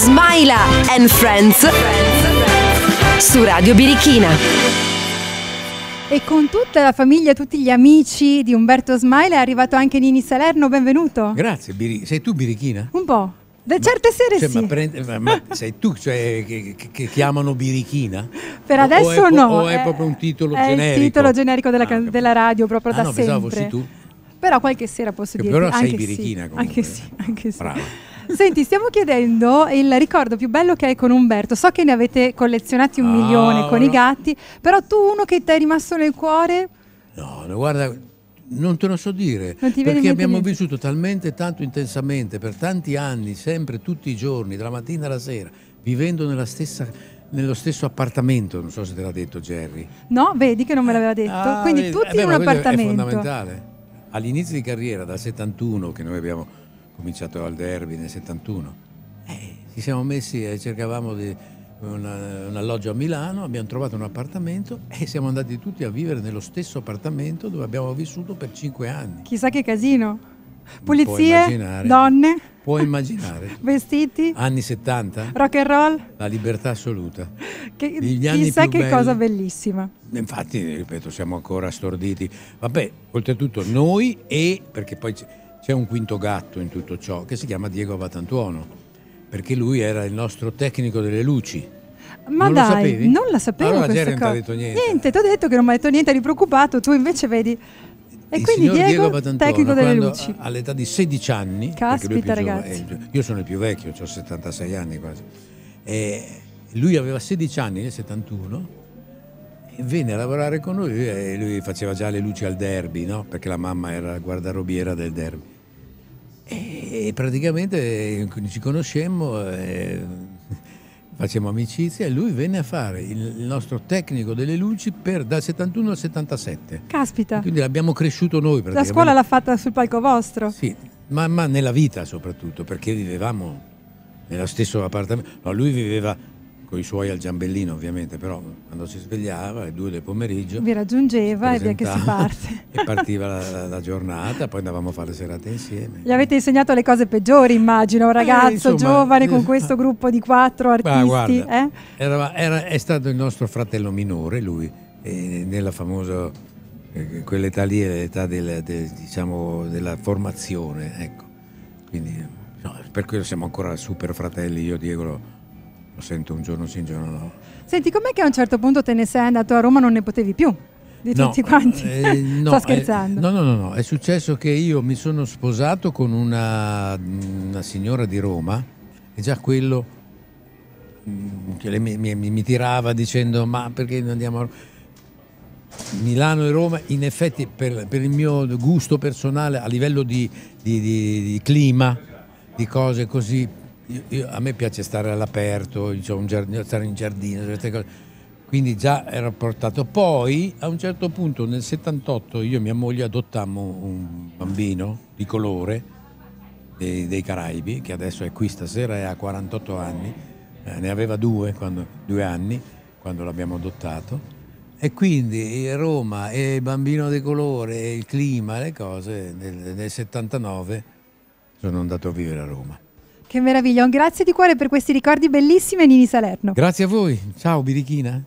Smaila and Friends su Radio Birichina. E con tutta la famiglia, tutti gli amici di Umberto Smile è arrivato anche Nini Salerno, benvenuto. Grazie, Biri- sei tu birichina? Un po'. Da certe sere cioè, sì. Ma, prende, ma, ma sei tu cioè, che, che, chiamano birichina? Per o, adesso o è, no. O è, è, eh, proprio un titolo è generico? È il titolo generico della, ah, della radio, proprio ah, da no, sempre. No, pensavo fossi tu. Però qualche sera posso dire. Però sei birichina sì, comunque. Anche sì, anche sì. Brava. Senti, stiamo chiedendo il ricordo più bello che hai con Umberto. So che ne avete collezionati un ah, milione con no. i ah. gatti, però tu uno che ti è rimasto nel cuore? No, guarda, non te lo so dire, perché abbiamo niente. vissuto talmente tanto intensamente per tanti anni, sempre tutti i giorni, dalla mattina alla sera, vivendo nella stessa nello stesso appartamento, non so se te l'ha detto Jerry. No, vedi che non me l'aveva eh, detto. Ah, Quindi vedi. tutti eh beh, in un appartamento. È fondamentale. All'inizio di carriera, dal 71, che noi abbiamo cominciato al derby nel 71. Eh, ci siamo messi e cercavamo di, una, un alloggio a Milano, abbiamo trovato un appartamento e siamo andati tutti a vivere nello stesso appartamento dove abbiamo vissuto per cinque anni. Chissà che casino. Pulizie, donne. Puoi immaginare. Vestiti. Anni 70. Rock and roll. La libertà assoluta. Che, chissà che belli. cosa bellissima. Infatti, ripeto, siamo ancora storditi. Vabbè, oltretutto noi e, perché poi c'è un quinto gatto in tutto ciò che si chiama Diego Vatantuono, perché lui era il nostro tecnico delle luci. Ma non dai, non la sapevo allora Jerry non ti ha detto niente. Niente, ti ho detto che non mi ha detto niente, eri preoccupato, tu invece vedi... E il quindi Diego, Diego tecnico delle luci. All'età di 16 anni, Caspita, ragazzi. Giovane, eh, io sono il più vecchio, ho 76 anni quasi, lui aveva 16 anni nel 71 venne a lavorare con noi e lui faceva già le luci al derby, no? perché la mamma era guardarobiera del derby. E praticamente eh, ci conoscemmo, eh, facemmo amicizia e lui venne a fare il nostro tecnico delle luci per, dal 71 al 77. Caspita! E quindi l'abbiamo cresciuto noi praticamente. La scuola l'ha fatta sul palco vostro? Sì, ma, ma nella vita soprattutto, perché vivevamo nello stesso appartamento. No, lui viveva con i suoi al Giambellino ovviamente, però quando si svegliava alle due del pomeriggio... Vi raggiungeva e via che si parte. e partiva la, la, la, giornata, poi andavamo a fare serate insieme. Gli avete insegnato le cose peggiori immagino, un eh, ragazzo eh, insomma, giovane con eh. questo gruppo di quattro artisti. Ma guarda, eh? era, era, è stato il nostro fratello minore lui, eh, nella famosa, eh, quell'età lì è l'età del, del, diciamo, della formazione, ecco. Quindi, no, per quello siamo ancora super fratelli, io Diego lo sento un giorno sì, un giorno no. Senti, com'è che a un certo punto te ne sei andato a Roma e non ne potevi più? Di no, tutti quanti? Eh, no, Sto eh, scherzando. Eh, no, no, no, no, è successo che io mi sono sposato con una, una signora di Roma e già quello mm, che mi, mi, mi, tirava dicendo ma perché non andiamo a Roma? Milano e Roma, in effetti per, per, il mio gusto personale a livello di, di, di, di clima, di cose così, io, io, a me piace stare all'aperto, diciamo, giardino, stare in giardino, queste cose. Quindi già ero portato. Poi a un certo punto nel 78 io e mia moglie adottammo un bambino di colore dei, dei Caraibi, che adesso è qui stasera e ha 48 anni, eh, ne aveva due, quando, due anni quando l'abbiamo adottato. E quindi eh, Roma e eh, il bambino di colore e il clima, le cose, nel, nel 79 sono andato a vivere a Roma. Che meraviglia, un grazie di cuore per questi ricordi bellissimi a Nini Salerno. Grazie a voi, ciao Birichina.